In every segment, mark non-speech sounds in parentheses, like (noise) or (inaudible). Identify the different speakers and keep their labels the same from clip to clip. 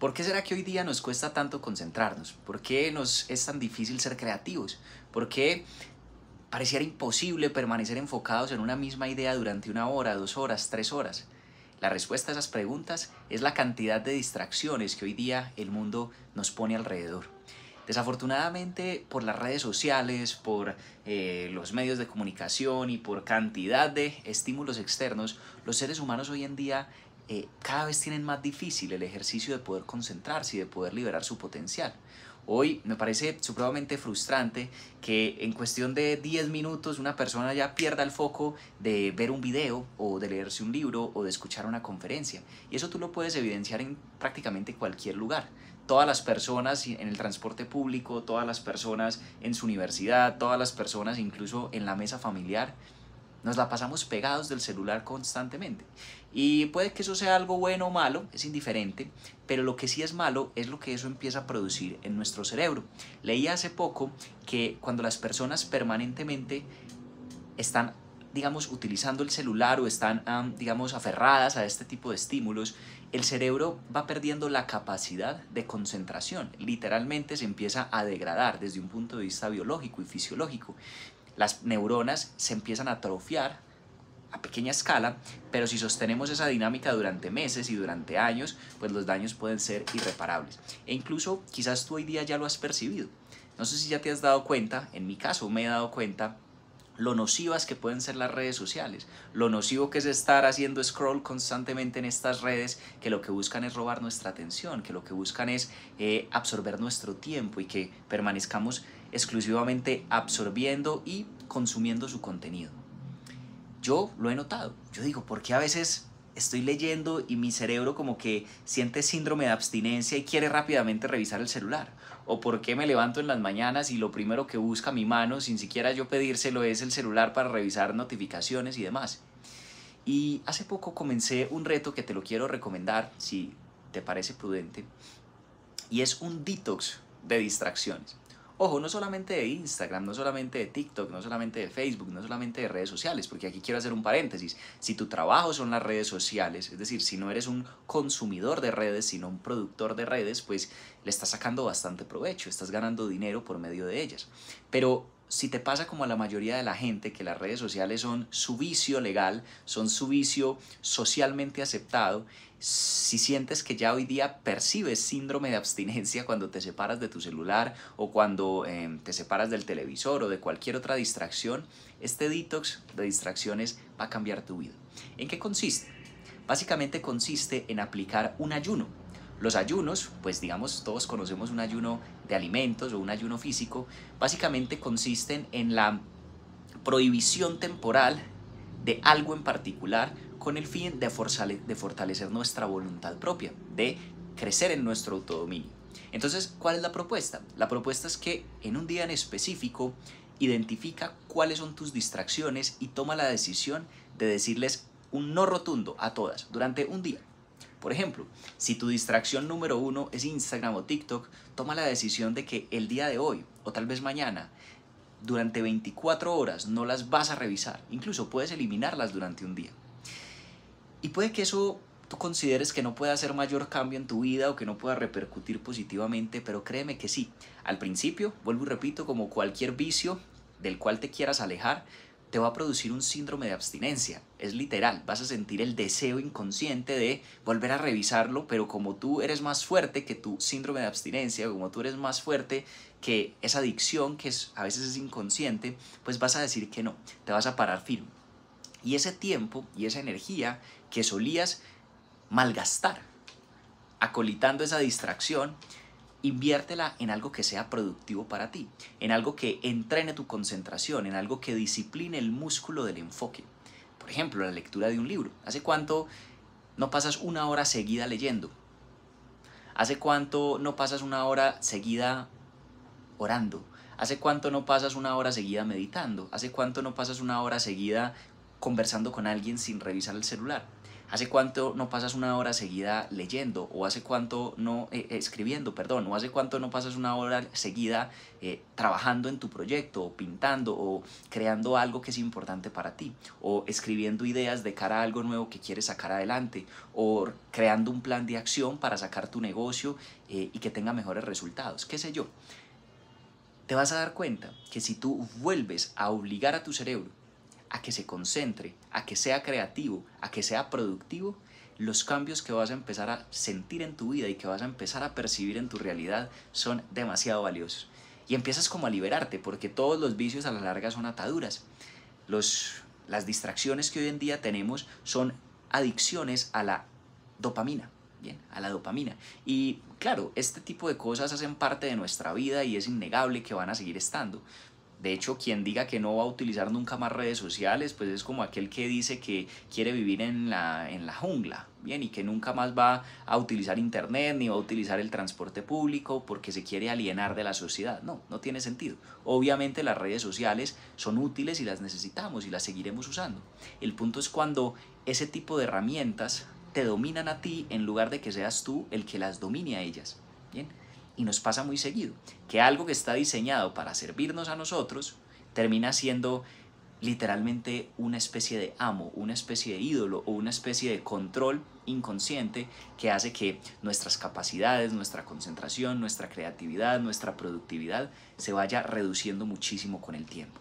Speaker 1: ¿Por qué será que hoy día nos cuesta tanto concentrarnos? ¿Por qué nos es tan difícil ser creativos? ¿Por qué pareciera imposible permanecer enfocados en una misma idea durante una hora, dos horas, tres horas? La respuesta a esas preguntas es la cantidad de distracciones que hoy día el mundo nos pone alrededor. Desafortunadamente, por las redes sociales, por eh, los medios de comunicación y por cantidad de estímulos externos, los seres humanos hoy en día eh, cada vez tienen más difícil el ejercicio de poder concentrarse y de poder liberar su potencial. Hoy me parece supremamente frustrante que en cuestión de 10 minutos una persona ya pierda el foco de ver un video o de leerse un libro o de escuchar una conferencia. Y eso tú lo puedes evidenciar en prácticamente cualquier lugar. Todas las personas en el transporte público, todas las personas en su universidad, todas las personas incluso en la mesa familiar nos la pasamos pegados del celular constantemente. Y puede que eso sea algo bueno o malo, es indiferente, pero lo que sí es malo es lo que eso empieza a producir en nuestro cerebro. Leí hace poco que cuando las personas permanentemente están digamos, utilizando el celular o están, digamos, aferradas a este tipo de estímulos, el cerebro va perdiendo la capacidad de concentración. Literalmente se empieza a degradar desde un punto de vista biológico y fisiológico las neuronas se empiezan a atrofiar a pequeña escala, pero si sostenemos esa dinámica durante meses y durante años, pues los daños pueden ser irreparables. E incluso quizás tú hoy día ya lo has percibido. No sé si ya te has dado cuenta, en mi caso me he dado cuenta lo nocivas que pueden ser las redes sociales, lo nocivo que es estar haciendo scroll constantemente en estas redes que lo que buscan es robar nuestra atención, que lo que buscan es eh, absorber nuestro tiempo y que permanezcamos exclusivamente absorbiendo y consumiendo su contenido. Yo lo he notado. Yo digo, ¿por qué a veces estoy leyendo y mi cerebro como que siente síndrome de abstinencia y quiere rápidamente revisar el celular? ¿O por qué me levanto en las mañanas y lo primero que busca mi mano, sin siquiera yo pedírselo, es el celular para revisar notificaciones y demás? Y hace poco comencé un reto que te lo quiero recomendar si te parece prudente. Y es un detox de distracciones. Ojo, no solamente de Instagram, no solamente de TikTok, no solamente de Facebook, no solamente de redes sociales, porque aquí quiero hacer un paréntesis. Si tu trabajo son las redes sociales, es decir, si no eres un consumidor de redes, sino un productor de redes, pues le estás sacando bastante provecho, estás ganando dinero por medio de ellas. Pero si te pasa como a la mayoría de la gente, que las redes sociales son su vicio legal, son su vicio socialmente aceptado, si sientes que ya hoy día percibes síndrome de abstinencia cuando te separas de tu celular o cuando em, te separas del televisor o de cualquier otra distracción, este detox de distracciones va a cambiar tu vida. ¿En qué consiste? Básicamente consiste en aplicar un ayuno los ayunos, pues digamos todos conocemos un ayuno de alimentos o un ayuno físico, básicamente consisten en la prohibición temporal de algo en particular con el fin de, fortalecer nuestra voluntad propia, de crecer en nuestro autodominio. Entonces, ¿cuál es la propuesta? La propuesta es que en un día en específico identifica cuáles son tus distracciones y toma la decisión de decirles un no rotundo a todas durante un día. Por ejemplo, si tu distracción número uno es Instagram o TikTok, toma la decisión de que el día de hoy o tal vez mañana, durante 24 horas no las vas a revisar. Incluso puedes eliminarlas durante un día. Y puede que eso tú consideres que no pueda hacer mayor cambio en tu vida o que no pueda repercutir positivamente, pero créeme que sí. Al principio, vuelvo y repito, como cualquier vicio del cual te quieras alejar, te va a producir un síndrome de abstinencia. Es literal, vas a sentir el deseo inconsciente de volver a revisarlo, pero como tú eres más fuerte que tu síndrome de abstinencia, como tú eres más fuerte que esa adicción que a veces es inconsciente, pues vas a decir que no, te vas a parar firme. Y ese tiempo y esa energía que solías malgastar, acolitando esa distracción, inviértela en algo que sea productivo para ti, en algo que entrene tu concentración, en algo que discipline el músculo del enfoque. Por ejemplo, la lectura de un libro. ¿Hace cuánto no pasas una hora seguida leyendo? ¿Hace cuánto no pasas una hora seguida orando? ¿Hace cuánto no pasas una hora seguida meditando? ¿Hace cuánto no pasas una hora seguida conversando con alguien sin revisar el celular? ¿Hace cuánto no pasas una hora seguida leyendo? ¿O hace cuánto no eh, eh, escribiendo, perdón? ¿O hace cuánto no pasas una hora seguida eh, trabajando en tu proyecto, o pintando, o creando algo que es importante para ti? ¿O escribiendo ideas de cara a algo nuevo que quieres sacar adelante? ¿O creando un plan de acción para sacar tu negocio y que tenga mejores resultados? ¿Qué sé yo? Te vas a dar cuenta que si tú vuelves a obligar a tu cerebro a que se concentre, a que sea creativo, a que sea productivo, los cambios que vas a empezar a sentir en tu vida y que vas a empezar a percibir en tu realidad son demasiado valiosos. Y empiezas como a liberarte, porque todos los vicios a la larga son ataduras. Los, las distracciones que hoy en día tenemos son adicciones a la dopamina. Bien, a la dopamina. Y claro, este tipo de cosas hacen parte de nuestra vida y es innegable que van a seguir estando, de hecho, quien diga que no va a utilizar nunca más redes sociales, pues es como aquel que dice que quiere vivir en la, jungla, bien, y que nunca más va a utilizar internet ni va a utilizar el transporte público porque se quiere alienar de la sociedad. No, no tiene sentido. Obviamente las redes sociales son útiles y las necesitamos y las seguiremos usando. El punto es cuando ese tipo de herramientas te dominan a ti en lugar de que seas tú el que las domine a ellas. Bien y nos pasa muy seguido, que algo que está diseñado para servirnos a nosotros termina siendo literalmente una especie de amo, una especie de ídolo o una especie de control inconsciente que hace que nuestras capacidades, nuestra concentración, nuestra creatividad, nuestra productividad se vaya reduciendo muchísimo con el tiempo.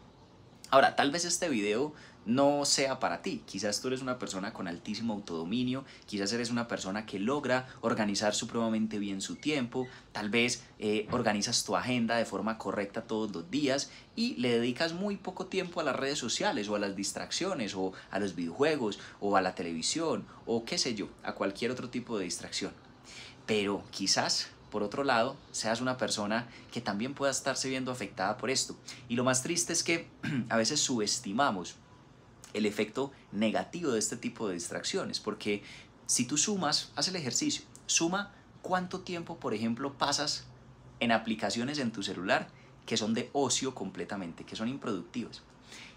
Speaker 1: Ahora, tal vez este video no sea para ti. Quizás tú eres una persona con altísimo autodominio, quizás eres una persona que logra organizar supremamente bien su tiempo, tal vez eh, organizas tu agenda de forma correcta todos los días y le dedicas muy poco tiempo a las redes sociales o a las distracciones o a los videojuegos o a la televisión o qué sé yo, a cualquier otro tipo de distracción. Pero quizás por otro lado, seas una persona que también pueda estarse viendo afectada por esto. Y lo más triste es que (clears throat) a veces subestimamos el efecto negativo de este tipo de distracciones, porque si tú sumas, haz el ejercicio, suma cuánto tiempo, por ejemplo, pasas en aplicaciones en tu celular que son de ocio completamente, que son improductivas.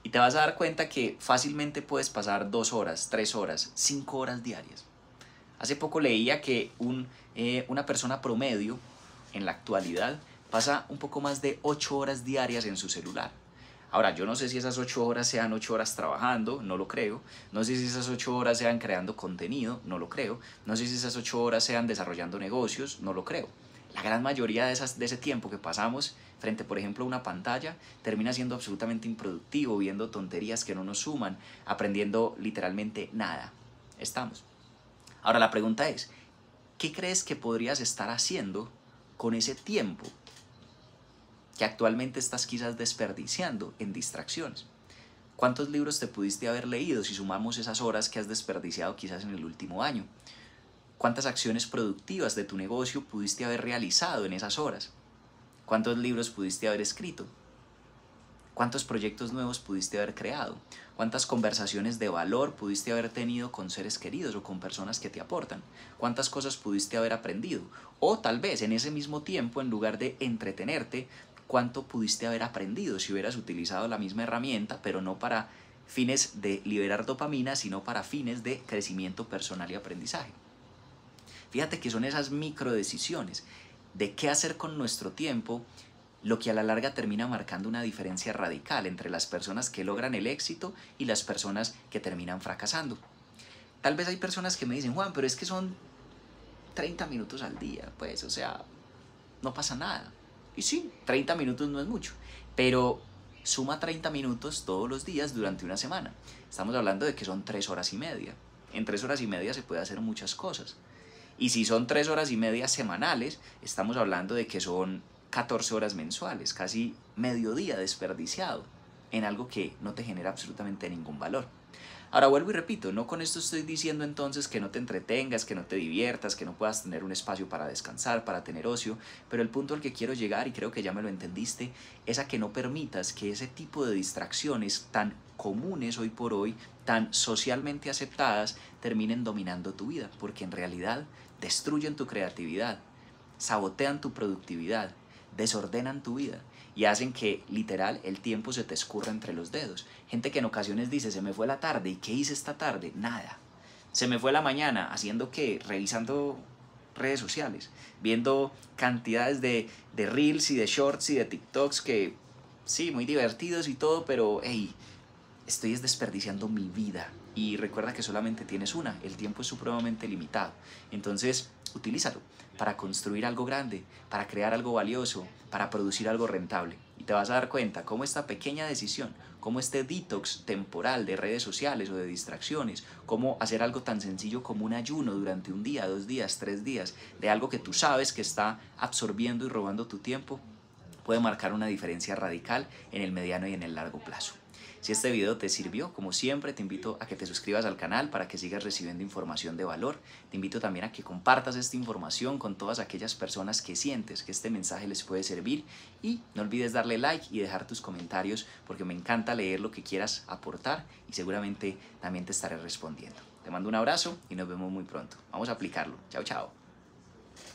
Speaker 1: Y te vas a dar cuenta que fácilmente puedes pasar dos horas, tres horas, cinco horas diarias. Hace poco leía que eh, una persona promedio en la actualidad pasa un poco más de ocho horas diarias en su celular. Ahora, yo no sé si esas ocho horas sean ocho horas trabajando, no lo creo. No sé si esas ocho horas sean creando contenido, no lo creo. No sé si esas ocho horas sean desarrollando negocios, no lo creo. La gran mayoría de, esas, de ese tiempo que pasamos frente, por ejemplo, a una pantalla, termina siendo absolutamente improductivo, viendo tonterías que no nos suman, aprendiendo literalmente nada. Estamos. Ahora la pregunta es, ¿qué crees que podrías estar haciendo con ese tiempo? que actualmente estás quizás desperdiciando en distracciones. ¿Cuántos libros te pudiste haber leído si sumamos esas horas que has desperdiciado quizás en el último año? ¿Cuántas acciones productivas de tu negocio pudiste haber realizado en esas horas? ¿Cuántos libros pudiste haber escrito? ¿Cuántos proyectos nuevos pudiste haber creado? ¿Cuántas conversaciones de valor pudiste haber tenido con seres queridos o con personas que te aportan? ¿Cuántas cosas pudiste haber aprendido? O tal vez en ese mismo tiempo, en lugar de entretenerte, cuánto pudiste haber aprendido si hubieras utilizado la misma herramienta, pero no para fines de liberar dopamina, sino para fines de crecimiento personal y aprendizaje. Fíjate que son esas micro decisiones de qué hacer con nuestro tiempo lo que a la larga termina marcando una diferencia radical entre las personas que logran el éxito y las personas que terminan fracasando. Tal vez hay personas que me dicen, Juan, pero es que son 30 minutos al día, pues, o sea, no pasa nada. Y sí, 30 minutos no es mucho, pero suma 30 minutos todos los días durante una semana. Estamos hablando de que son 3 horas y media. En 3 horas y media se puede hacer muchas cosas. Y si son 3 horas y media semanales, estamos hablando de que son 14 horas mensuales, casi mediodía desperdiciado en algo que no te genera absolutamente ningún valor. Ahora vuelvo y repito, no con esto estoy diciendo entonces que no te entretengas, que no te diviertas, que no puedas tener un espacio para descansar, para tener ocio, pero el punto al que quiero llegar, y creo que ya me lo entendiste, es a que no permitas que ese tipo de distracciones tan comunes hoy por hoy, tan socialmente aceptadas, terminen dominando tu vida, porque en realidad destruyen tu creatividad, sabotean tu productividad, desordenan tu vida y hacen que literal el tiempo se te escurra entre los dedos. Gente que en ocasiones dice, se me fue la tarde, ¿y qué hice esta tarde? Nada. Se me fue la mañana haciendo que, revisando redes sociales, viendo cantidades de, de, reels y de shorts y de TikToks que sí, muy divertidos y todo, pero hey, estoy desperdiciando mi vida y recuerda que solamente tienes una, el tiempo es supremamente limitado. Entonces, utilízalo para construir algo grande, para crear algo valioso, para producir algo rentable. Y te vas a dar cuenta cómo esta pequeña decisión, cómo este detox temporal de redes sociales o de distracciones, cómo hacer algo tan sencillo como un ayuno durante un día, dos días, tres días, de algo que tú sabes que está absorbiendo y robando tu tiempo, puede marcar una diferencia radical en el mediano y en el largo plazo. Si este video te sirvió, como siempre, te invito a que te suscribas al canal para que sigas recibiendo información de valor. Te invito también a que compartas esta información con todas aquellas personas que sientes que este mensaje les puede servir. Y no olvides darle like y dejar tus comentarios porque me encanta leer lo que quieras aportar y seguramente también te estaré respondiendo. Te mando un abrazo y nos vemos muy pronto. Vamos a aplicarlo. Chao, chao.